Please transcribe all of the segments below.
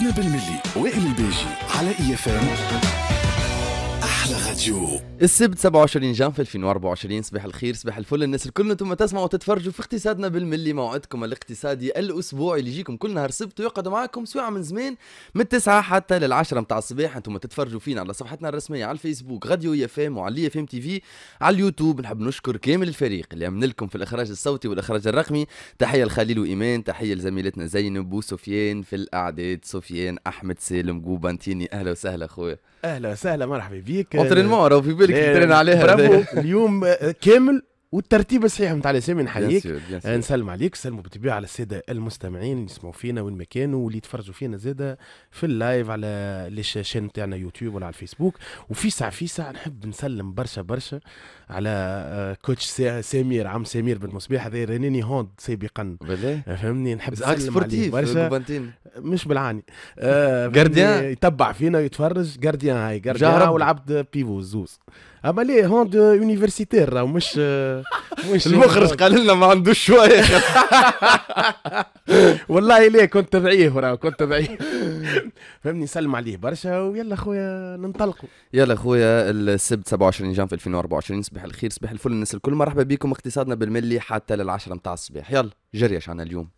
شعبنا بالملي وائل البيجي على اي اف احلى راديو السبت 27 جانف 2024 صباح الخير صباح الفل الناس الكل انتم تسمعوا وتتفرجوا في اقتصادنا بالملي موعدكم الاقتصادي الاسبوعي اللي يجيكم كل نهار سبت ويقعد معاكم سواء من زمان من 9 حتى لل 10 متاع الصباح انتم تتفرجوا فينا على صفحتنا الرسمية على الفيسبوك غاديو يا فام وعلي فام تي في على اليوتيوب نحب نشكر كامل الفريق اللي عمل لكم في الاخراج الصوتي والاخراج الرقمي تحية لخليل وايمان تحية لزميلتنا زينب وسفيان في الاعداد سفيان احمد سالم جوبانتيني اهلا وسهلا خويا اهلا وسهلا مرحبا بيك اونترينمون راهو في بالك ترين إيه. عليها برافو اليوم آه، كامل والترتيب الصحيح نتاع الاسامي نحييك آه، نسلم عليك نسلموا بالطبيعه على الساده المستمعين اللي يسمعوا فينا وين ما كانوا واللي يتفرجوا فينا زاده في اللايف على الشاشين نتاعنا يوتيوب ولا على الفيسبوك وفي ساعه في ساعه نحب نسلم برشا برشا على آه، كوتش سمير عم سمير بن مصبيح هذا رانيني هوند سابقا فهمني نحب نسلم عليه برشا مش بالعاني آه جارديان يتبع فينا ويتفرج جارديان هاي جارديان والعبد بيفو زوز اما ليه هون يونيفرسيتير راهو مش آه، مش المخرج قال لنا ما عندوش شويه والله ليه كنت ضعيف راهو كنت ضعيف فهمني سلم عليه برشا ويلا خويا ننطلقوا يلا خويا السبت 27 جانفي 2024 صباح الخير صباح الفل الناس الكل مرحبا بكم اقتصادنا بالملي حتى للعشرة متاع الصباح يلا جري عشان اليوم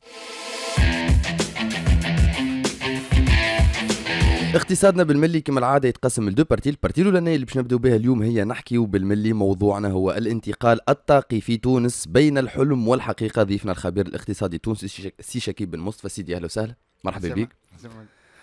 اقتصادنا بالملي كما العاده يتقسم لدو بارتي البارتي الاولانيه اللي باش نبداو بها اليوم هي نحكيو بالملي موضوعنا هو الانتقال الطاقي في تونس بين الحلم والحقيقه ضيفنا الخبير الاقتصادي التونسي سي شكيب بن مصطفى سيدي اهلا وسهلا مرحبا بك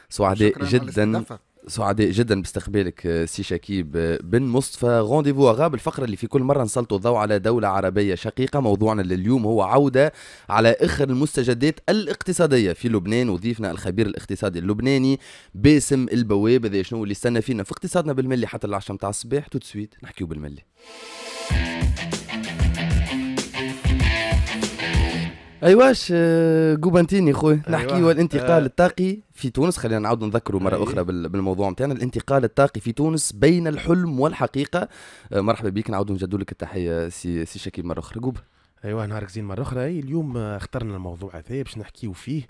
سعداء جدا سعداء جدا باستقبالك آه، سي شكيب آه، بن مصطفى رونديفو غاب الفقرة اللي في كل مرة نسلطوا الضوء على دولة عربية شقيقة موضوعنا لليوم هو عودة على إخر المستجدات الاقتصادية في لبنان وضيفنا الخبير الاقتصادي اللبناني باسم البواب هذا شنو اللي استنى فينا في اقتصادنا بالملي حتى العشرة متاع الصباح تو سويت نحكيو بالملي ايواش جوبانتيني آه، خويا نحكي أيوة. الانتقال آه. الطاقي في تونس خلينا نعاود نذكره مره أيه. اخرى بالموضوع نتاعنا الانتقال الطاقي في تونس بين الحلم والحقيقه آه، مرحبا بك نعاود نجدد لك التحيه سي سي شكيب مره اخرى جوب ايوه نهارك زين مره اخرى أي اليوم آه، اخترنا الموضوع هذا باش نحكيو فيه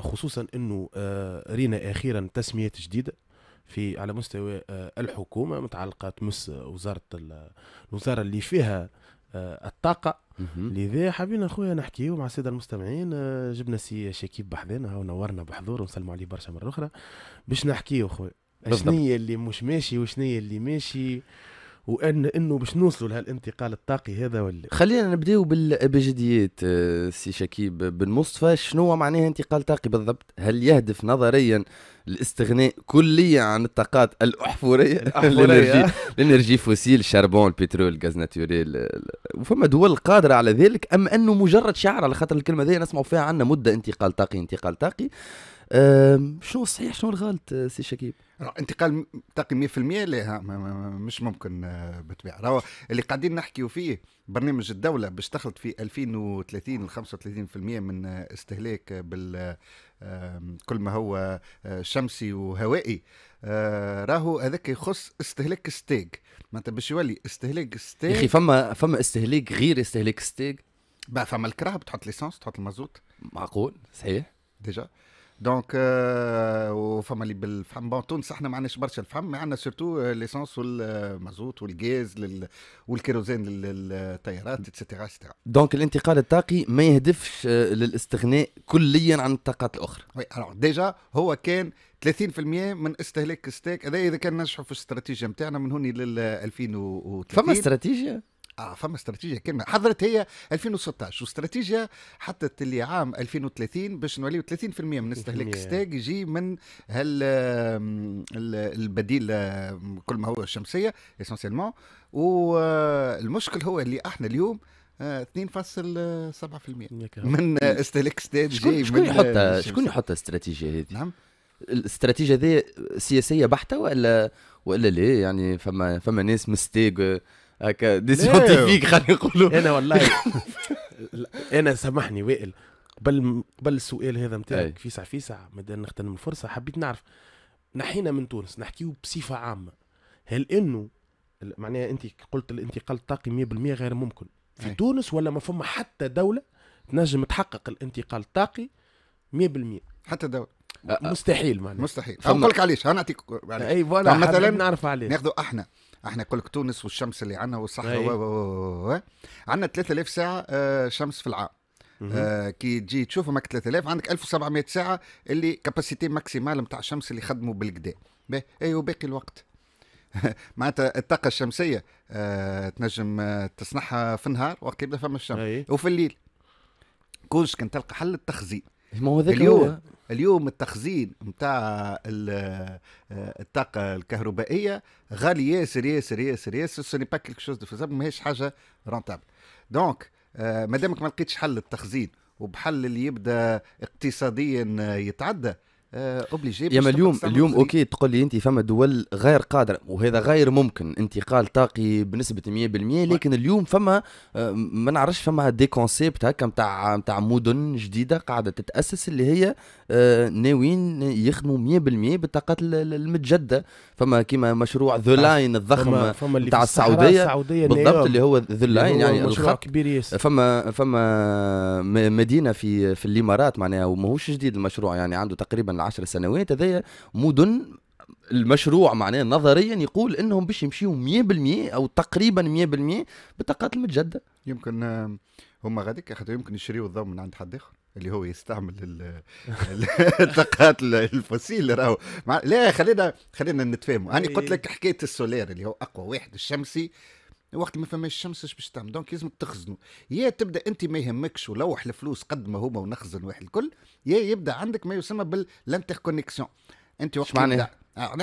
خصوصا انه رينا اخيرا تسميات جديده في على مستوى الحكومه متعلقه تمس وزاره الوزاره اللي فيها الطاقه لذا حابين اخويا نحكيو مع الساده المستمعين آه، جبنا سي شكيب بحذانا ونورنا بحضور ونسلموا عليه برشا مره اخرى باش نحكيو خويا شنو اللي مش ماشي وشنو اللي ماشي وان انه باش نوصلوا لهالانتقال الطاقي هذا ولا خلينا نبداو بالابجديات آه، سي شكيب بن مصطفى شنو معناها انتقال طاقي بالضبط هل يهدف نظريا الاستغناء كليا عن الطاقات الاحفوريه الانرجي الانرجي فوسيل الشربون البترول الغاز ناتوريل آه، وفما دول قادره على ذلك ام انه مجرد شعار على خاطر الكلمه ذي نسمعوا فيها عنا مده انتقال طاقي انتقال طاقي شنو الصحيح شنو الغلط آه، سي شكيب انتقال تقي 100% لا مش ممكن آه، بالطبيعه راهو اللي قاعدين نحكيو فيه برنامج الدوله باش تخلط في 2030 ل 35% من استهلاك بال كل ما هو آه، شمسي وهوائي آه، راهو هذاك يخص استهلاك ستيك معناتها باش يولي استهلاك ستيك يا اخي فما فما استهلاك غير استهلاك ستيك بقى فما الكراهب تحط ليسانس تحط المازوت معقول صحيح ديجا دونك وفما اللي بالفحم بون تونس احنا ما عندناش برشا الفحم ما عندنا سورتو ليسونس والمازوت والغاز والكيروزين للطيارات اتسيتيرا اتسيتيرا دونك الانتقال الطاقي ما يهدفش للاستغناء كليا عن الطاقات الاخرى وي ديجا هو كان 30% من استهلاك ستاك هذا اذا كان نجحوا في الاستراتيجيه نتاعنا من هوني لل 2030 فما استراتيجيه اه فما استراتيجيه كلمة حضرت هي 2016 واستراتيجيه حطت اللي عام 2030 باش نوليو 30% من استهلاك الستاك يجي من هال البديل كل ما هو الشمسيه اسونسيلمون والمشكل هو اللي احنا اليوم 2.7% آه، من استهلاك ستاد جاي شكون يحط شكون يحط الاستراتيجيه هذه؟ نعم الاستراتيجيه هذه سياسيه بحته ولا ولا ليه يعني فما فما ناس مستيق هكا دي سيونتيفيك خلينا نقولوا انا والله انا سامحني وائل قبل قبل السؤال هذا نتاعك فيسع فيسع مادام نغتنم الفرصه حبيت نعرف نحينا من تونس نحكيو بصفه عامه هل انه معناها انت قلت الانتقال الطاقي 100% غير ممكن في أي. تونس ولا ما فما حتى دوله تنجم تحقق الانتقال الطاقي 100% حتى دوله مستحيل معناها مستحيل نقول لك علاش انا نعطيك اي فوالا مثلا نعرف علاش ناخذوا احنا احنا كلك تونس والشمس اللي عندنا والصحراء و عندنا 3000 ساعه آه، شمس في العام آه كي تجي تشوف ماك 3000 عندك 1700 ساعه اللي كاباسيتي ماكسيمال نتاع الشمس اللي خدموا بالكدا اي وباقي الوقت معناتها الطاقه الشمسيه آه تنجم آه تصنعها في النهار وقت يبدا فما الشمس وفي الليل كونش كان تلقى حل التخزين ما هو ذاك اليوم هو. اليوم التخزين نتاع آه، الطاقة الكهربائية غالي ياسر ياسر ياسر ياسر سوني با كيلك شوز دو ماهيش حاجة رونتابل دونك مادامك ما لقيتش حل التخزين وبحل اللي يبدا اقتصاديا يتعدى اوبليجي آه، يا اليوم اليوم اوكي تقول لي انت فما دول غير قادره وهذا غير ممكن انتقال طاقي بنسبه 100% لكن اليوم فما آه، ما نعرفش فما دي كونسيبت هكا نتاع نتاع مدن جديده قاعده تتاسس اللي هي آه، ناويين يخدموا 100% بالطاقات المتجدده فما كيما مشروع ذا لاين الضخم نتاع السعوديه, السعوديه بالضبط اللي هو ذا لاين يعني مشروع كبير ياسر فما فما مدينه في في الامارات معناها وماهوش جديد المشروع يعني عنده تقريبا ولا 10 سنوات هذايا مدن المشروع معناه نظريا يقول انهم باش يمشيوا 100% او تقريبا 100% بالطاقات المتجدده يمكن هما غاديك خاطر يمكن يشريوا الضوء من عند حد اخر اللي هو يستعمل الطاقات الفوسيل راهو لا خلينا خلينا نتفاهموا انا قلت لك حكايه السولير اللي هو اقوى واحد الشمسي وقت ما فماش الشمس اش باش تعمل دونك لازمك تخزنه يا تبدا انت ما يهمكش ولوح الفلوس قد ما هما ونخزن واحد الكل يا يبدا عندك ما يسمى بالانتركونيكسيون انت وقت معناها؟ آه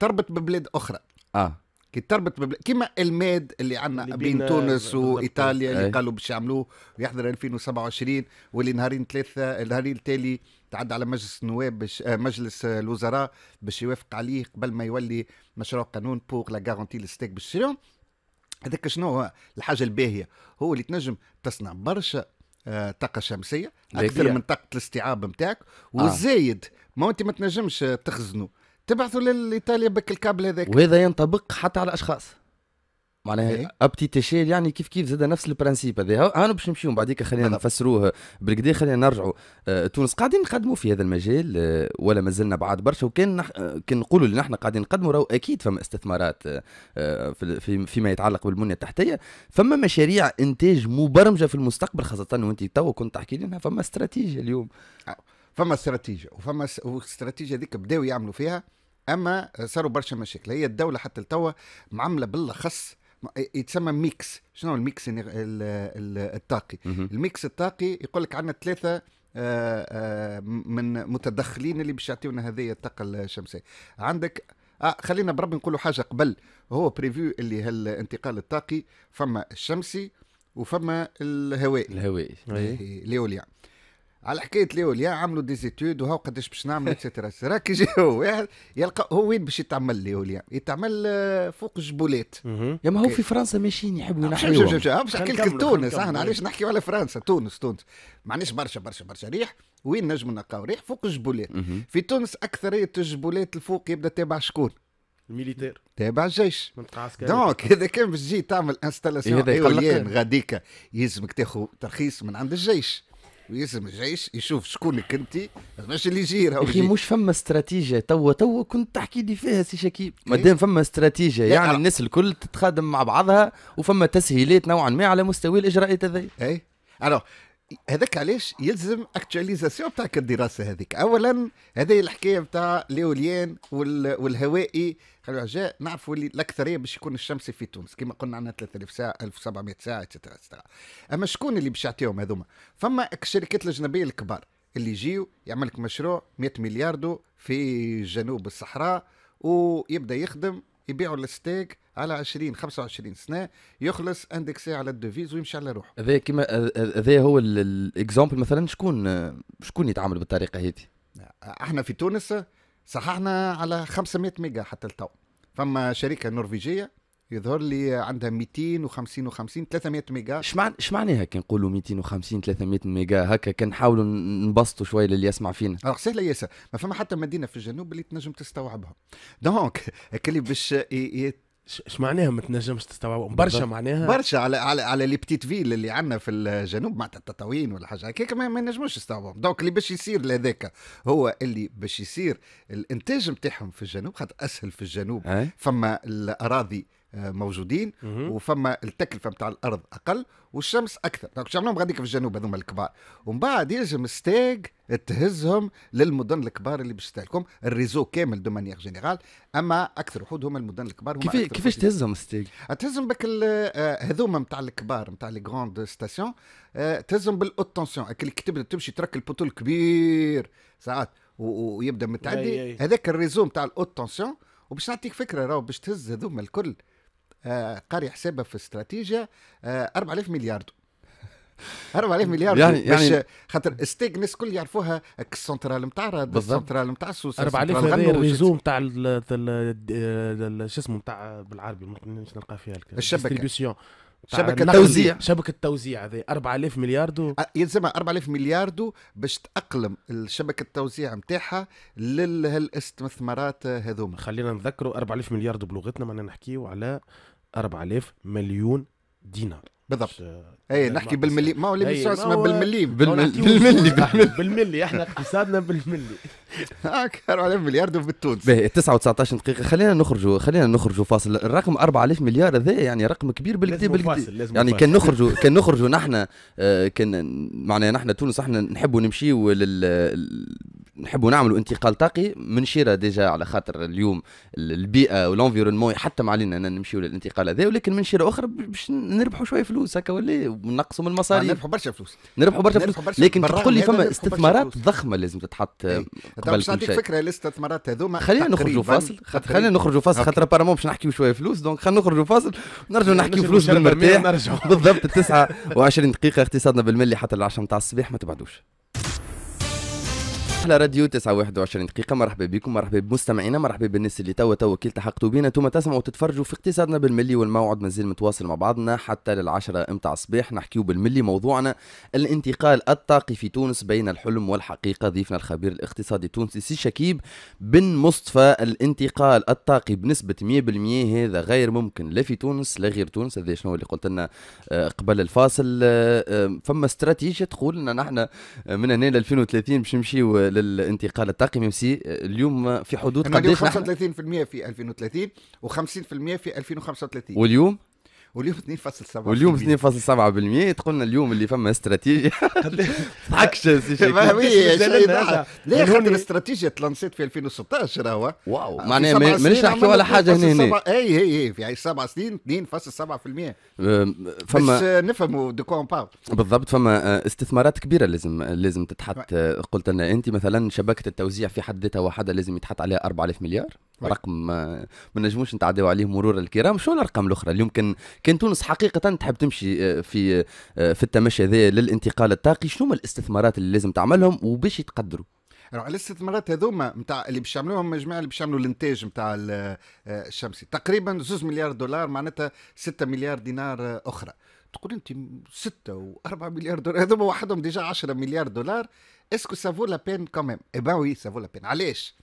تربط ببلاد اخرى اه كي تربط ببل... كيما الماد اللي عندنا بين تونس وايطاليا اللي قالوا باش يعملوه ويحضر 2027 واللي نهارين ثلاثه النهارين التالي تعدى على مجلس النواب باش آه، مجلس الوزراء باش يوافق عليه قبل ما يولي مشروع قانون بوغ لا غارونتي لستيك باش هذاك شنو هو الحاجه الباهيه هو اللي تنجم تصنع برشا آه، طاقه شمسيه اكثر من طاقه الاستيعاب نتاعك آه. وزايد ما انت ما تنجمش تخزنه تبعثوا لايطاليا بك الكابل هذاك وهذا ينطبق حتى على الأشخاص معناها ابتي تشيل يعني كيف كيف زاد نفس البرانسيب هذا انا باش نمشيو بعديك خلينا نفسروه بالكدا خلينا نرجعوا آه تونس قاعدين نقدموا في هذا المجال آه ولا مازلنا بعاد برشا وكان نح... آه، كان نقولوا اللي نحن قاعدين نقدموا راهو اكيد فما استثمارات آه, آه، في... فيما يتعلق بالبنيه التحتيه فما مشاريع انتاج مبرمجه في المستقبل خاصه وانت تو كنت تحكي لنا فما استراتيجيه اليوم فما استراتيجيه وفما س... والاستراتيجيه ذيك بداوا يعملوا فيها اما صاروا برشا مشاكل هي الدوله حتى لتوا معامله بالاخص إيه، يتسمى ميكس شنو الميكس الطاقي الميكس الطاقي يقول لك عندنا ثلاثه آه، آه، من متدخلين اللي باش يعطيونا هذه الطاقه الشمسيه عندك آه خلينا بربي نقولوا حاجه قبل هو بريفيو اللي هالانتقال الطاقي فما الشمسي وفما الهوائي الهوائي إيه، الاولياء يعني. على حكايه ليول يا عملوا دي زيتود وهاو قداش باش نعمل اكسترا راك يجي هو يلقى هو وين باش يتعمل ليول يعني يتعمل آه، فوق الجبولات يا ما هو في فرنسا ماشيين يحبوا آه، ينحيوهم شوف شوف آه، باش نحكي لك تونس احنا علاش نحكيو على فرنسا تونس تونس معناش برشا برشا برشا ريح وين نجم نلقاو ريح فوق الجبولات في تونس اكثريه الجبولات الفوق يبدا تابع شكون الميليتير تابع الجيش دونك اذا كان باش تجي تعمل انستالاسيون ايوليان غاديكا يلزمك تاخذ ترخيص من عند الجيش ويسم الجيش يشوف شكونك انت باش اللي يجي راهو اخي مش فما استراتيجيه توا توا كنت تحكي لي فيها سي شكيب مادام إيه؟ فما استراتيجيه يعني الناس الكل تتخادم مع بعضها وفما تسهيلات نوعا ما على مستوى الاجراءات هذا اي الو هذاك علاش يلزم اكتواليزاسيون بتاع الدراسه هذيك اولا هذه الحكايه بتاع ليوليان والهوائي جاء نعرفوا اللي الاكثريه باش يكون الشمس في تونس كما قلنا عندنا 3000 ساعه 1700 ساعه اتسترا اتسترا اما شكون اللي باش يعطيهم هذوما فما الشركات الاجنبيه الكبار اللي يجيو يعمل لك مشروع 100 مليار دو في جنوب الصحراء ويبدا يخدم يبيعوا الستيك على 20 25 سنه يخلص اندكسي على الدوفيز ويمشي على روحه هذا كيما هذا هو الاكزامبل مثلا شكون شكون يتعامل بالطريقه هذه نعم، احنا في تونس صححنا على 500 ميجا حتى التو فما شركه نرويجيه يظهر لي عندها 250 و50 300 ميجا اش شمعنى هكا نقولوا 250 300 ميجا هكا كنحاولوا نبسطوا شويه للي يسمع فينا سهله ياسر ما فما حتى مدينه في الجنوب اللي تنجم تستوعبها دونك اللي باش ايش معناها ما تنجمش تستوعب برشا معناها برشا على على على لي بتيت فيل اللي عندنا في الجنوب معناتها التطاوين ولا حاجه هكاك ما ينجموش يستوعبهم دونك اللي باش يصير لهذاك هو اللي باش يصير الانتاج نتاعهم في الجنوب خاطر اسهل في الجنوب فما الاراضي آه، موجودين وفما التكلفه نتاع الارض اقل والشمس اكثر دونك شعملهم غاديك في الجنوب هذوما الكبار ومن بعد يلزم ستاك تهزهم للمدن الكبار اللي باش لكم الريزو كامل دو مانيير جينيرال اما اكثر وحود هما المدن الكبار هما كيف كيفاش تهزهم ستيك تهزهم بك آه، هذوما نتاع الكبار نتاع لي غروند ستاسيون آه، تهزهم بالاوتونسيون تونسيون اللي كتب تمشي ترك البطول كبير ساعات ويبدا متعدي هذاك الريزو نتاع الاوتونسيون وباش نعطيك فكره راهو باش تهز هذوما الكل آه، قاري حسابها في استراتيجيا 4000 مليار 4000 مليار يعني يعني آه، خاطر ستيك الناس الكل يعرفوها السنترال نتاع راد السنترال نتاع السوس 4000 هذا الريزو نتاع شو اسمه نتاع بالعربي نلقى فيها الشبكه شبكه التوزيع شبكه التوزيع هذه 4000 مليار دو يلزمها 4000 مليار دو باش تاقلم الشبكه التوزيع نتاعها للاستثمارات هذوما خلينا نذكروا 4000 مليار دو بلغتنا معناها نحكيو على 4000 مليون دينار بالضبط اي نحكي بالملي ما هو اللي مش اسمه بالملي بالملي بالملي احنا اقتصادنا بالملي اكثر آه، على مليار بالتونس باهي 9 و19 دقيقه خلينا نخرجوا خلينا نخرجوا فاصل الرقم 4000 مليار هذا يعني رقم كبير بالكتاب بالكتير يعني كان نخرجوا كان نخرجوا نحن آه، كان معناها نحن تونس احنا نحبوا نمشيوا لل نحبوا نعملوا انتقال طاقي من شيره ديجا على خاطر اليوم البيئه والانفيرونمون حتم علينا ان نمشيو للانتقال هذا ولكن من شيره اخرى باش نربحوا شويه فلوس هكا ولا ونقصوا من المصاري نربحوا برشا فلوس نربحوا برشا فلوس لكن تقول لي فما استثمارات ضخمه لازم تتحط قبل كل شيء فكره الاستثمارات هذوما خلينا نخرجوا فاصل خلينا نخرجوا فاصل خاطر ابارمون باش نحكيو شويه فلوس دونك خلينا نخرجوا فاصل نرجعوا نحكيو فلوس بالمرتاح بالضبط 29 دقيقه اقتصادنا بالملي حتى العشاء نتاع الصباح ما تبعدوش على راديو 9 21 دقيقه مرحبا بكم مرحبا بمستمعينا مرحبا بالناس اللي توا توا كي التحقتوا بينا انتم تسمعوا وتتفرجوا في اقتصادنا بالملي والموعد مازال متواصل مع بعضنا حتى للعشرة امتع الصباح نحكيو بالملي موضوعنا الانتقال الطاقي في تونس بين الحلم والحقيقه ضيفنا الخبير الاقتصادي التونسي سي شكيب بن مصطفى الانتقال الطاقي بنسبه 100% هذا غير ممكن لا في تونس لا غير تونس هذا شنو اللي قلت لنا آه، قبل الفاصل آه، آه، فما استراتيجيه تقول ان نحن من هنا ل 2030 باش نمشيو للانتقال الطاقمي وسي اليوم في حدود قداش إيه 35% في 2030 و50% في 2035 واليوم واليوم 2.7% واليوم 2.7% تقولنا اليوم اللي فما استراتيجيه تضحكش سي شيخ لا خاطر الاستراتيجيه تلانسيت في 2016 راهو واو آه، معناها مانيش نحكي ولا حاجه هنا هنا اي اي اي في سبع سنين 2.7% فما آه، نفهموا دو كون بالضبط فما آه، استثمارات كبيره لازم لازم تتحط نعم. قلت لنا انت مثلا شبكه التوزيع في حد ذاتها واحده لازم يتحط عليها 4000 مليار رقم آه، ما نجموش نتعداو عليه مرور الكرام شو الارقام الاخرى اليوم كان كان تونس حقيقه تحب تمشي آه، في آه، في التمشي هذا للانتقال الطاقي شنو الاستثمارات اللي لازم تعملهم وباش يتقدروا الاستثمارات هذوما نتاع اللي باش يعملوهم مجموعة اللي باش يعملوا الانتاج نتاع الشمسي تقريبا 2 مليار دولار معناتها 6 مليار دينار اخرى تقول انت 6 و4 مليار دولار هذوما وحدهم ديجا 10 مليار دولار اسكو سافو لا بين كوميم اي با وي سافو لا بين علاش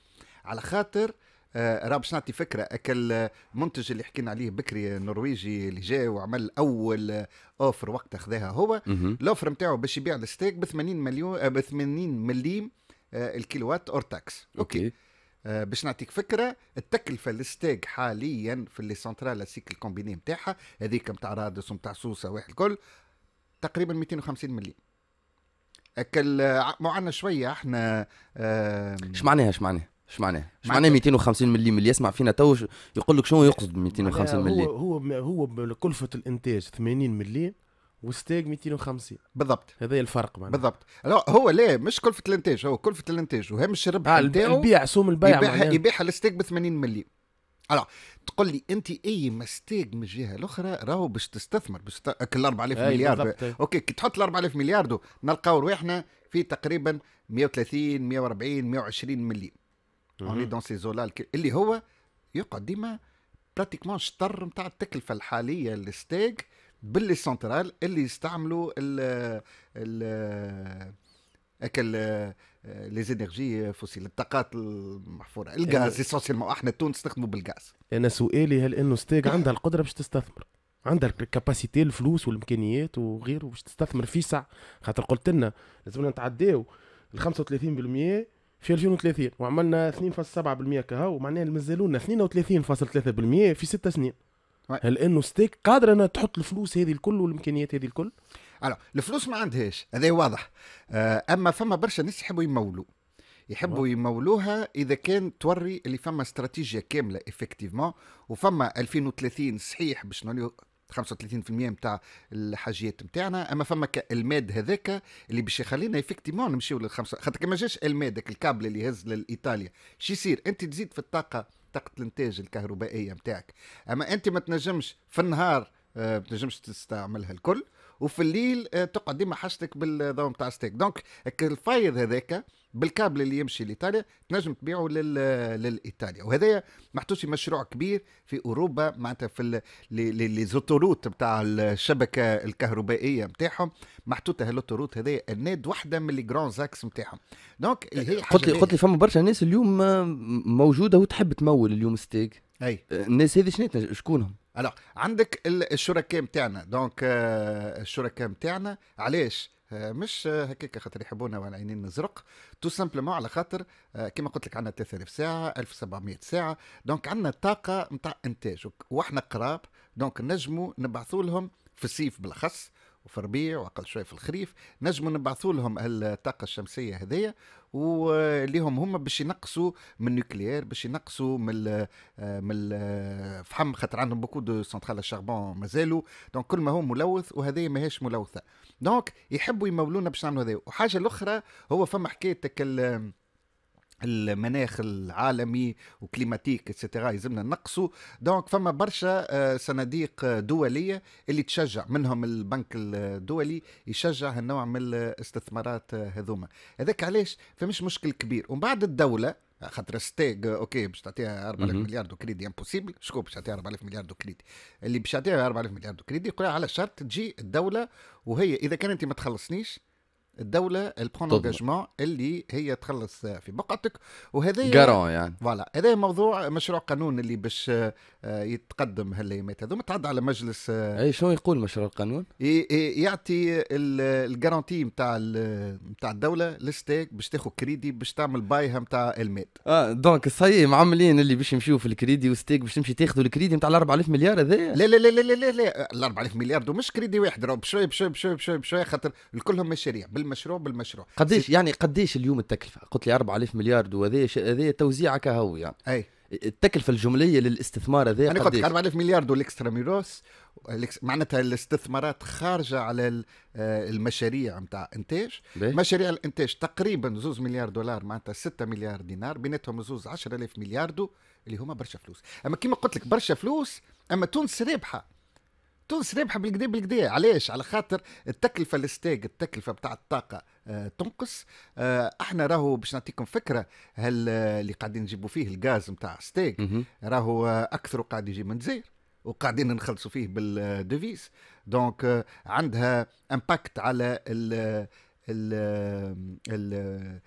على خاطر آه، راه باش نعطي فكره اكل المنتج اللي حكينا عليه بكري النرويجي اللي جا وعمل اول اوفر وقت خذاها هو الاوفر نتاعو باش يبيع الستيك ب 80 مليون ب 80 مليم آه، الكيلوات اور تاكس اوكي, آه، باش نعطيك فكره التكلفه الستيك حاليا في لي سنترال السيكل كومبيني نتاعها هذيك نتاع رادس ونتاع سوسه واحد الكل تقريبا 250 مليم اكل معنا شويه احنا اش معناها اش معناها ايش معناه؟ ايش معناه 250 ملي اللي يسمع فينا تو يقول لك شنو يقصد 250 ملي هو هو هو كلفه الانتاج 80 ملي وستيج 250 بالضبط هذا الفرق معناها بالضبط لا هو لا مش كلفه الانتاج هو كلفه الانتاج وهامش الربح آه البيع سوم البيع يبيعها يبيعها الستيك ب 80 ملي الو تقول لي انت اي مستيج من الجهه الاخرى راهو باش تستثمر باش كل 4000 مليار بالضبط. اوكي كي تحط ال 4000 مليار نلقاو رواحنا في تقريبا 130 140 120 مليون اون دون سي زولا اللي هو يقعد ديما براتيكمون شطر نتاع التكلفه الحاليه للستيك باللي سنترال اللي يستعملوا ال ال اكل لي زينيرجي فوسيل الطاقات المحفوره الغاز اسونسيلمون احنا تونس نستخدموا بالغاز انا سؤالي هل انه ستيك عندها القدره باش تستثمر عندها الكاباسيتي الفلوس والامكانيات وغيره باش تستثمر في ساعه خاطر قلت لنا لازمنا نتعداو ال 35% في 2030 وعملنا 2.7% كهو معناها مازالونا لنا 32.3% في ست سنين هل انه ستيك قادره انها تحط الفلوس هذه الكل والامكانيات هذه الكل؟ الو الفلوس ما عندهاش هذا واضح آه، اما فما برشا ناس يحبوا يمولوا يحبوا يمولوها اذا كان توري اللي فما استراتيجيه كامله افكتيفمون وفما 2030 صحيح باش 35% نتاع الحاجيات نتاعنا اما فما الماد هذاك اللي باش يخلينا ايفيكتيمون نمشيو للخمسه خاطر كما جاش الماد الكابل اللي يهز لايطاليا شو يصير انت تزيد في الطاقه طاقه الانتاج الكهربائيه نتاعك اما انت ما تنجمش في النهار آه، ما تنجمش تستعملها الكل وفي الليل آه، تقعد ديما حاجتك بالضوء نتاع ستيك دونك الفايض هذاك بالكابل اللي يمشي لايطاليا تنجم تبيعه لايطاليا وهذايا محطوط في مشروع كبير في اوروبا معناتها في لي زوتوروت نتاع الشبكه الكهربائيه نتاعهم محطوطه هالوتوروت هذايا الناد واحده من لي جران زاكس نتاعهم دونك هي قلت لي قلت لي فما برشا ناس اليوم موجوده وتحب تمول اليوم ستيك اي آه، الناس هذه شنو شكونهم؟ عندك الشركاء نتاعنا دونك آه، الشركاء نتاعنا علاش؟ آه، مش هكاك خاطر يحبونا والعينين نزرق تو سامبلومون على خاطر كما قلت لك عندنا 3000 ساعه 1700 ساعه دونك عندنا طاقه نتاع انتاج واحنا قراب دونك نجموا نبعثوا لهم في الصيف بالاخص وفي الربيع واقل شويه في الخريف نجموا نبعثوا لهم الطاقه الشمسيه هذيا وليهم هما باش ينقصوا من النوكليير باش ينقصوا من آه، من الفحم آه، خاطر عندهم بوكو دو سنترال شاربون مازالوا دونك كل ما هو ملوث وهذه ماهيش ملوثه دونك يحبوا يمولونا باش نعملوا هذا وحاجه الاخرى هو فما حكايه المناخ العالمي وكليماتيك اتسيتيرا يلزمنا نقصوا دونك فما برشا آه، صناديق آه، دوليه اللي تشجع منهم البنك الدولي يشجع هالنوع من الاستثمارات آه، هذوما هذاك علاش فمش مشكل كبير ومن بعد الدوله خاطر ستيغ اوكي باش تعطيها 4000 مليار دو كريدي امبوسيبل شكون باش تعطيها 4000 مليار دو كريدي اللي باش تعطيها 4000 مليار دو كريدي يقول على شرط تجي الدوله وهي اذا كان انت ما تخلصنيش الدوله البرون انجاجمون اللي هي تخلص في بقعتك وهذا يعني فوالا هذا موضوع مشروع قانون اللي باش آه، يتقدم هالايامات هذوما تعدى على مجلس آه، اي شنو يقول مشروع القانون؟ يعطي الجارونتي نتاع نتاع الدوله لستيك باش تاخذ كريدي باش تعمل بايها نتاع المال اه دونك صحيح معملين اللي باش يمشيو في الكريدي وستيك باش تمشي تاخذوا الكريدي نتاع ال 4000 مليار هذا لا لا لا لا لا لا ال 4000 مليار مش كريدي واحد راه بشوي بشوي بشوي بشوي خاطر الكلهم مشاريع المشروع بالمشروع قديش يعني قديش اليوم التكلفه قلت لي 4000 مليار وهذا هذا توزيعك هو يعني اي التكلفه الجمليه للاستثمار هذا انا يعني قلت 4000 مليار والاكسترا ميروس معناتها الاستثمارات خارجه على آه، المشاريع نتاع انتاج مشاريع الانتاج تقريبا زوز مليار دولار معناتها 6 مليار دينار بيناتهم زوز 10000 مليار دو اللي هما برشا فلوس اما كيما قلت لك برشا فلوس اما تونس رابحه تونس رابحه بالكدا بالكدا علاش على خاطر التكلفه للستاج التكلفه بتاع الطاقه آه تنقص آه احنا راهو باش نعطيكم فكره هل آه، اللي قاعدين نجيبوا فيه الغاز نتاع ستيك راهو آه، اكثر قاعد يجي من الجزائر وقاعدين نخلصوا فيه بالديفيز دونك آه عندها امباكت على ال ال آه،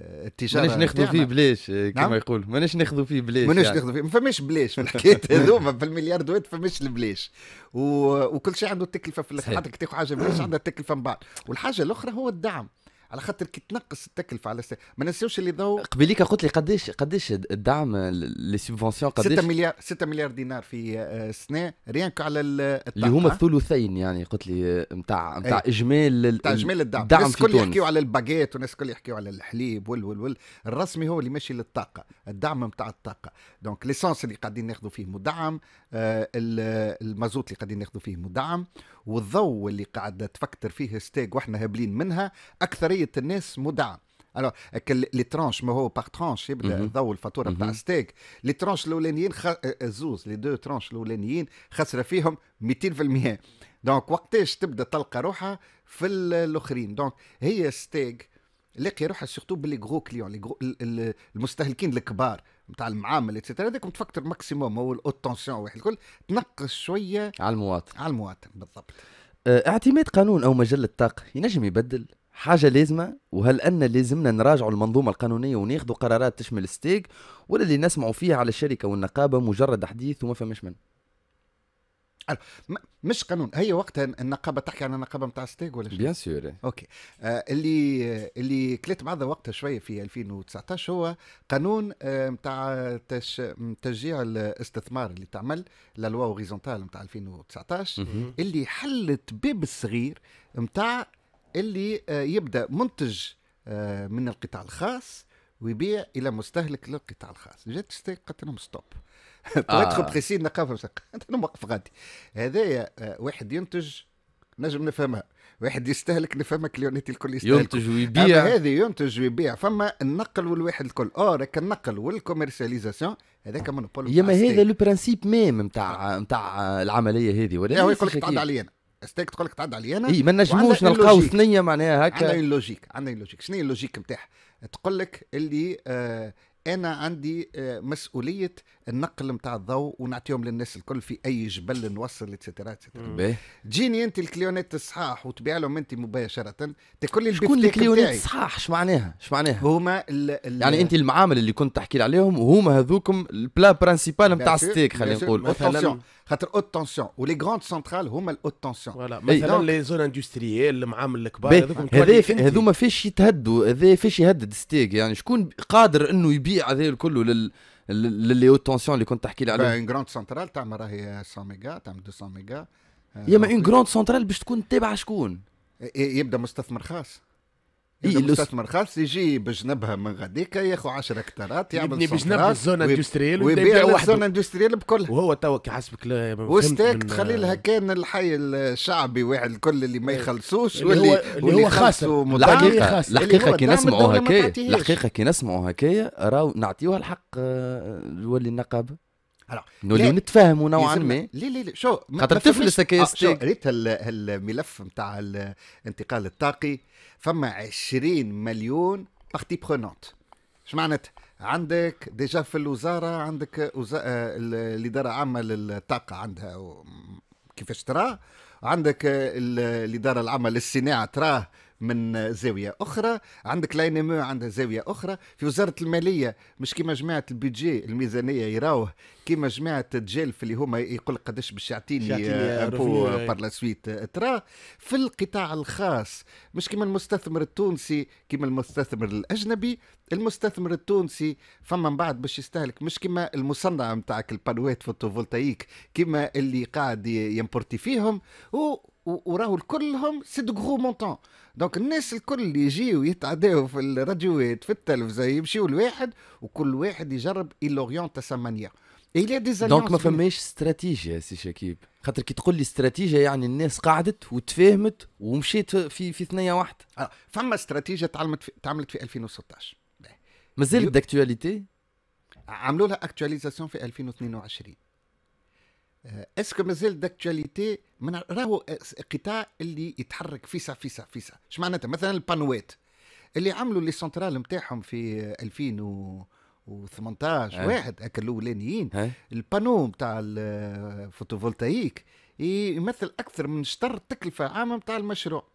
التجاره مانيش ناخذوا فيه بلاش آه، كما نعم؟ يقول مانيش ناخذوا فيه بلاش مانيش يعني. ناخذوا فيه ما فماش بلاش في الحكايه هذوما في المليار ما فماش البلاش و... وكل شيء عنده تكلفه في الاخر حتى تاخذ حاجه بلاش عندها تكلفه من بعد والحاجه الاخرى هو الدعم على خاطر كي تنقص التكلفه على السي... ما ننساوش اللي ضو قبيليك قلت لي قداش قداش الدعم لي سوبفونسيون قداش 6 مليار 6 مليار دينار في السنه آه، ريان على اللي هما الثلثين يعني قلت لي نتاع آه، نتاع إيه. اجمال نتاع اجمال الدعم الدعم الناس الكل يحكيو على الباجيت والناس الكل يحكيو على الحليب وال وال وال الرسمي هو اللي ماشي للطاقه الدعم نتاع الطاقه دونك ليسونس اللي قاعدين ناخذوا فيه مدعم آه، المازوت اللي قاعدين ناخذوا فيه مدعم والضوء اللي قاعد تفكر فيه ستيج واحنا هابلين منها اكثريه الناس مدعم الو لي ترانش ما هو باغ ترانش يبدا الضوء mhm. الفاتوره بتاع mhm. ستيك لي ترانش الاولانيين خ... آه، آه، زوز لي دو ترانش الاولانيين خسره فيهم 200% دونك وقتاش تبدا تلقى روحها في الاخرين دونك هي ستيك لاقي روحها سورتو باللي غرو كليون المستهلكين الكبار نتاع المعامل اتسيتيرا هذاك تفكر ماكسيموم هو الاوتونسيون واحد الكل تنقص شويه على المواطن على المواطن بالضبط أه، اعتماد قانون او مجله الطاقه ينجم يبدل حاجة لازمة وهل أن لازمنا نراجعوا المنظومة القانونية وناخذوا قرارات تشمل ستيك ولا اللي نسمعوا فيها على الشركة والنقابة مجرد حديث وما فماش منه مش قانون هي وقتها النقابه تحكي على النقابه نتاع ستيغ ولا شنو؟ بيان سور اوكي آه اللي اللي كليت بعضها وقتها شويه في 2019 هو قانون نتاع آه تش... تشجيع الاستثمار اللي تعمل لا لوا اوريزونتال نتاع 2019 اللي حلت باب الصغير نتاع اللي آه يبدا منتج آه من القطاع الخاص ويبيع الى مستهلك للقطاع الخاص جات ستيغ قالت لهم ستوب تريتخ آه. بريسي نقاف فهمت انت موقف غادي هذايا آه، واحد ينتج نجم نفهمها واحد يستهلك نفهمها كليونيتي الكل يستهلك ينتج ويبيع هذه ينتج ويبيع فما النقل والواحد الكل اه راك النقل والكوميرسياليزاسيون هذاك مونوبول يا ما هذا لو برانسيب ميم نتاع نتاع العمليه هذه ولا هو يقول لك تعد علي انا استيك تقول لك تعد علي انا اي ما نجموش نلقاو ثنيه معناها هكا عندنا لوجيك عندنا لوجيك شنو هي اللوجيك نتاعها تقول لك اللي آه انا عندي آه، مسؤوليه النقل نتاع الضوء ونعطيهم للناس الكل في اي جبل نوصل اتسترا جيني تجيني انت الكليونات الصحاح وتبيع لهم انت مباشره تاكل لي شكون الكليونات الصحاح اش معناها اش معناها هما الـ الـ يعني انت المعامل اللي كنت تحكي عليهم وهما هذوكم البلا برانسيبال نتاع ستيك خلينا نقول خاطر اوت تونسيون ولي غروند سنترال هما الاوت تونسيون فوالا مثلا لي زون اندستريال المعامل الكبار هذوما فاش يتهدوا هذا فاش يهدد ستيك يعني شكون قادر انه يبيع التوزيع هذا كله لل للي هو التونسيون اللي كنت تحكي لي عليه اون جراند سنترال تعمل راهي 100 ميجا تاع 200 ميجا يا ما اون جراند سنترال باش تكون تابعه شكون؟ يبدا مستثمر خاص إيه مستثمر خاص يجي بجنبها من غاديك ياخذ 10 هكتارات يبني بجنب الزون اندستريال ويبيع الزون اندستريال بكل وهو توا حسبك وستاك تخلي لها كان الحي الشعبي واحد الكل اللي ما إيه. يخلصوش واللي اللي هو خاسر الحقيقه الحقيقه كي نسمعوا هكايا الحقيقه كي نسمعوا هكايا راهو نعطيوها الحق يولي آه، النقابه نوليو نتفاهموا نوعا ما لا لا لا شو خاطر تفلس هكايا آه، قريت هالملف نتاع الانتقال الطاقي فما 20 مليون بارتي برونونت اش معناتها عندك ديجا في الوزاره عندك وزا... آه، الاداره العامه للطاقه عندها كيفاش تراه عندك آه، الاداره العامه للصناعه تراه من زاويه اخرى عندك لاين عندها زاويه اخرى في وزاره الماليه مش كيما جماعه البيدجي الميزانيه يراوه كيما جماعه التجالف اللي هما يقول قداش باش يعطيني بو بار لا سويت تراه في القطاع الخاص مش كيما المستثمر التونسي كيما المستثمر الاجنبي المستثمر التونسي فما من بعد باش يستهلك مش كيما المصنع نتاعك البانوات فوتوفولتايك كيما اللي قاعد يمبورتي فيهم و وراهو كلهم سي دو غرو مونتون دونك الناس الكل اللي يجيو يتعداو في الراديوات في التلفزه يمشيو لواحد وكل واحد يجرب يلوريونت سا مانيير الى دي دونك ما فماش استراتيجيا سي شكيب خاطر كي تقول لي استراتيجيا يعني الناس قعدت وتفاهمت ومشيت في في ثنيه واحده آه. فما استراتيجيا تعلمت في... تعملت في 2016 مازالت داكتواليتي عملوا لها اكتواليزاسيون في 2022 اسكو آه، مازال داكتواليتي من راهو قطاع اللي يتحرك فيسا فيسا فيسا اش معناتها مثلا البانوات اللي عملوا لي سنترال نتاعهم في 2000 و و18 واحد هكا الاولانيين البانو نتاع الفوتوفولتايك يمثل اكثر من شطر التكلفه عامه نتاع المشروع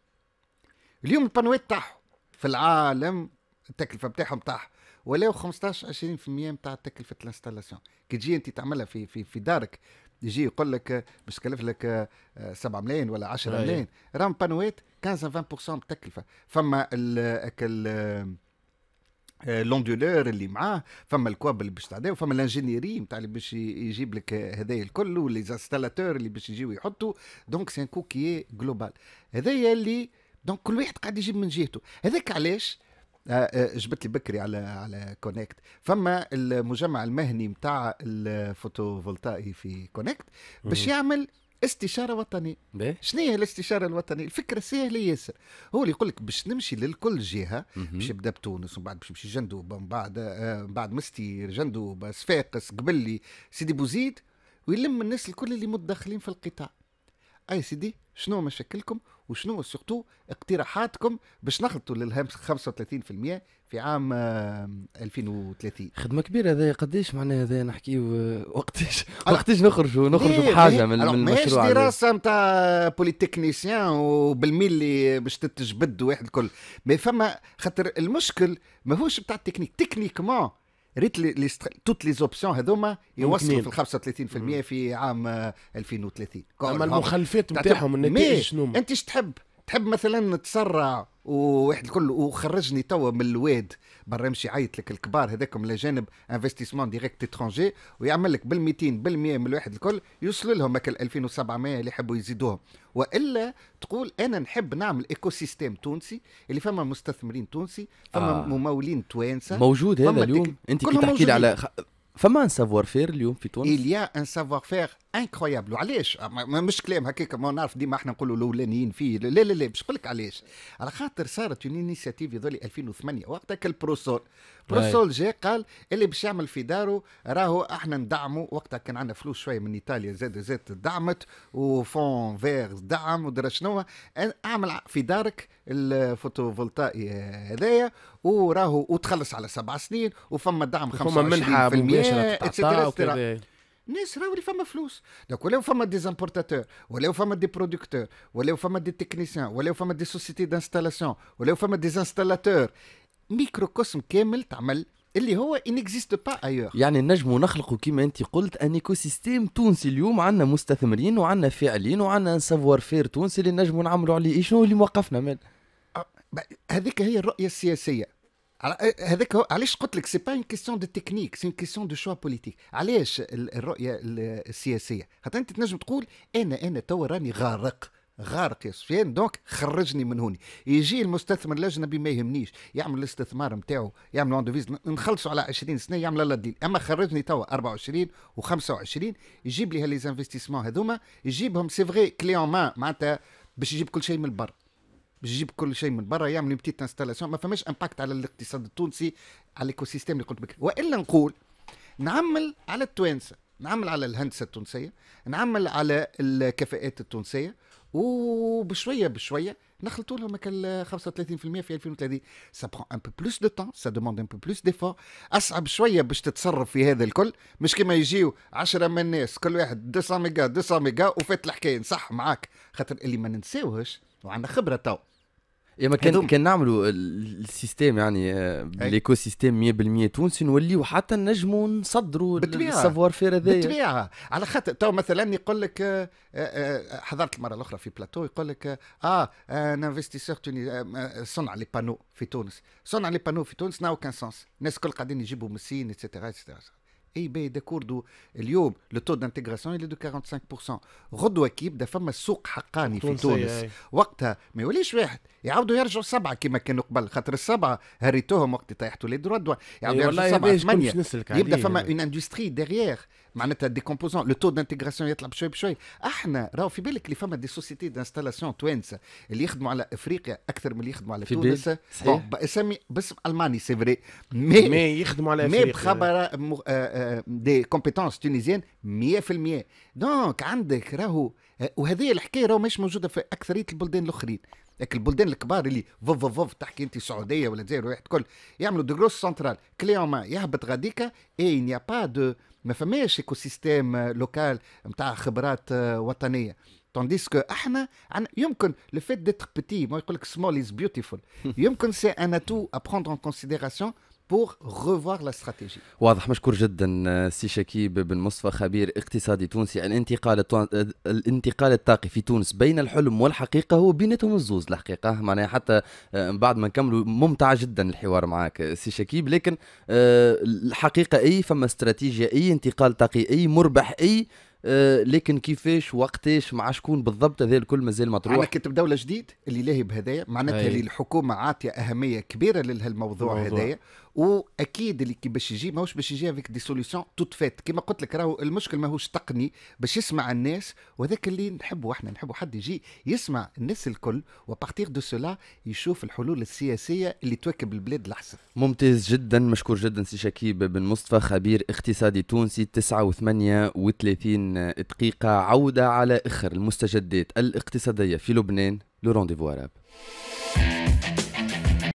اليوم البانوات تاعهم في العالم التكلفه نتاعهم تاعهم ولاو 15 20% نتاع تكلفه الانستالاسيون كي تجي انت تعملها في في في دارك يجي يقول لك باش تكلف لك 7 آه، ملايين ولا 10 ملايين راهم بانوات 15 20% التكلفه فما اكل آه، لوندولور آه، اللي معاه فما الكواب اللي باش تعداو فما الانجينيري نتاع اللي باش يجيب لك هذايا الكل وليزانستالاتور اللي باش يجيو يحطوا دونك سي ان كو كي جلوبال هذايا اللي دونك كل واحد قاعد يجيب من جهته هذاك علاش آه، آه، جبت لي بكري على على كونكت فما المجمع المهني نتاع الفوتوفولتائي في كونكت باش يعمل استشاره وطنيه شنو هي الاستشاره الوطنيه الفكره سهله ياسر هو اللي يقول لك باش نمشي لكل جهه باش نبدا بتونس ومن بعد باش نمشي جندوبه من بعد آه، من بعد مستير جندوبه صفاقس قبلي سيدي بوزيد ويلم الناس الكل اللي متدخلين في القطاع اي سيدي شنو مشاكلكم وشنو سورتو اقتراحاتكم باش نخلطوا للهم 35% في عام 2030 خدمه كبيره هذا قديش معناها هذا نحكي آه، وقتاش وقتاش نخرجوا نخرجوا بحاجه من المشروع ماهيش دراسه نتاع بوليتكنيسيان وبالميلي باش تتجبد واحد الكل ما فما خاطر المشكل ماهوش نتاع التكنيك تكنيكمون ريت لي ستر... توت لي زوبسيون هذوما يوصلوا في 35% في عام 2030 آه، اما المخلفات نتاعهم النتائج شنو انت ايش تحب تحب مثلا نتسرع وواحد الكل وخرجني توا من الواد برا يمشي يعيط لك الكبار هذاكم الاجانب انفستيسمون ديريكت اترونجي ويعمل لك بال 200 بال 100 من الواحد الكل يوصل لهم هكا 2700 اللي يحبوا يزيدوهم والا تقول انا نحب نعمل ايكو سيستيم تونسي اللي فما مستثمرين تونسي فما آه. ممولين توانسه موجود هذا اليوم انت كي تحكي لي على فما ان سافوار فير اليوم في تونس إليا ان سافوار فير انكرويابل وعلاش مش كلام هكاك ما نعرف ديما احنا نقولوا الاولانيين فيه لا لا لا باش نقول لك علاش على خاطر صارت اون انيسياتيف يظل 2008 وقتها البروسول بروسول جا قال اللي باش يعمل في داره راهو احنا ندعمه وقتها كان عندنا فلوس شويه من ايطاليا زاد زاد دعمت وفون فير دعم ودرا شنو اعمل في دارك الفوتوفولتائي هذايا وراهو وتخلص على سبع سنين وفما دعم 25% فما منحه مباشره الناس راهو اللي فما فلوس دونك ولاو فما دي زامبورتاتور ولاو فما دي برودكتور ولاو فما دي تكنيسيان ولاو فما دي سوسيتي دانستالاسيون ولاو فما دي انستالاتور ميكروكوسم كامل تعمل اللي هو انكزيست با ايور يعني نجموا نخلقوا كما انت قلت ان ايكو سيستيم تونسي اليوم عندنا مستثمرين وعندنا فاعلين وعندنا سافوار فير تونسي اللي نجموا نعملوا عليه شنو اللي موقفنا مال ah, هذيك هي الرؤيه السياسيه آه، هذاك علاش قلت لك سي با اون كيستيون دو تكنيك سي اون كيستيون دو شوا بوليتيك علاش الرؤيه السياسيه خاطر انت تنجم تقول انا انا توا راني غارق غارق يا سفيان دونك خرجني من هوني يجي المستثمر الاجنبي ما يهمنيش يعمل الاستثمار نتاعو يعمل اون نخلصوا على 20 سنه يعمل الله الدين اما خرجني توا 24 و25 يجيب لي هالليزانفستيسمون هذوما يجيبهم سي فغي كلي اون مان معناتها باش يجيب كل شيء من برا باش يجيب كل شيء من برا يعمل بتيت انستالاسيون ما فماش امباكت على الاقتصاد التونسي على الايكو سيستيم اللي قلت بك والا نقول نعمل على التوانسه نعمل على الهندسه التونسيه نعمل على الكفاءات التونسيه وبشويه بشويه نخلطوا لهم هكا 35% في 2030 سا برون ان بو بلوس دو تان سا دوموند ان بو بلوس ديفور اصعب شويه باش تتصرف في هذا الكل مش كيما يجيو 10 من الناس كل واحد 200 ميجا 200 ميجا وفات الحكايه صح معاك خاطر اللي ما ننساوهش وعندنا خبره تو ما كان كان نعملوا السيستم يعني ليكو سيستم 100% تونسي نوليو حتى نجموا نصدروا السافوار فير هذايا بالطبيعه على خاطر تو مثلا يقول لك آه، آه، آه، حضرت المره الاخرى في بلاتو يقول لك اه ان انفستيسور توني صنع لي بانو في تونس صنع لي بانو في تونس ناو كان سونس الناس الكل قاعدين يجيبوا من الصين اتسيتيرا اتسيتيرا اي بي كور اليوم لو تو دانتيغراسيون اللي دو 45% غدوه كيبدا فما سوق حقاني في تونس أي. وقتها ما يوليش واحد يعاودوا يرجعوا سبعه كما كانوا قبل خاطر السبعه هريتوهم وقت طيحتوا لي دروا يعاودوا يرجعوا سبعه ثمانيه يبدا فما اون اندستري ديغيير معناتها دي كومبوزون لو تو دانتيغراسيون يطلع بشوي بشوي احنا راهو في بالك اللي فما دي سوسيتي دانستالاسيون توانسه اللي يخدموا على افريقيا اكثر من اللي يخدموا على تونس بون باسم الماني سي فري مي مي يخدموا على افريقيا مي بخبر دي كومبيتونس تونيزيان 100% دونك عندك راهو آه، وهذه الحكايه راهو مش موجوده في اكثريه البلدان الاخرين لكن البلدان الكبار اللي فوف فوف تحكي انت السعوديه ولا الجزائر واحد الكل يعملوا دي جروس سنترال كليوما يهبط غاديكا اي نيا با دو ما فماش ايكو سيستيم لوكال نتاع خبرات وطنيه طونديس كو احنا عن يمكن لو فيت ديتر بيتي ما يقول لك سمول از بيوتيفول يمكن سي ان اتو ا بروندر ان كونسيديراسيون بور revoir la stratégie. واضح مشكور جدا آه، سي شكيب بن مصطفى خبير اقتصادي تونسي الانتقال آه، الانتقال الطاقي في تونس بين الحلم والحقيقه هو بيناتهم الزوز الحقيقه معناها حتى آه، بعد ما نكملوا ممتع جدا الحوار معك سي شكيب لكن الحقيقه اي فما استراتيجيه اي انتقال طاقي اي مربح اي لكن كيفاش وقتاش مع شكون بالضبط هذا الكل مازال مطروح انا كنت بدوله جديد اللي لاهي بهذايا معناتها اللي الحكومه عاطيه اهميه كبيره لهالموضوع هذايا واكيد اللي كي باش يجي ماهوش باش يجي افيك دي سوليسيون توت فات كما قلت لك راهو المشكل ماهوش تقني باش يسمع الناس وهذاك اللي نحبه احنا نحبوا حد يجي يسمع الناس الكل وبارتيغ دو سولا يشوف الحلول السياسيه اللي تواكب البلاد الاحسن. ممتاز جدا مشكور جدا سي شكيب بن مصطفى خبير اقتصادي تونسي 9 و38 دقيقه عوده على اخر المستجدات الاقتصاديه في لبنان لو رونديفو عرب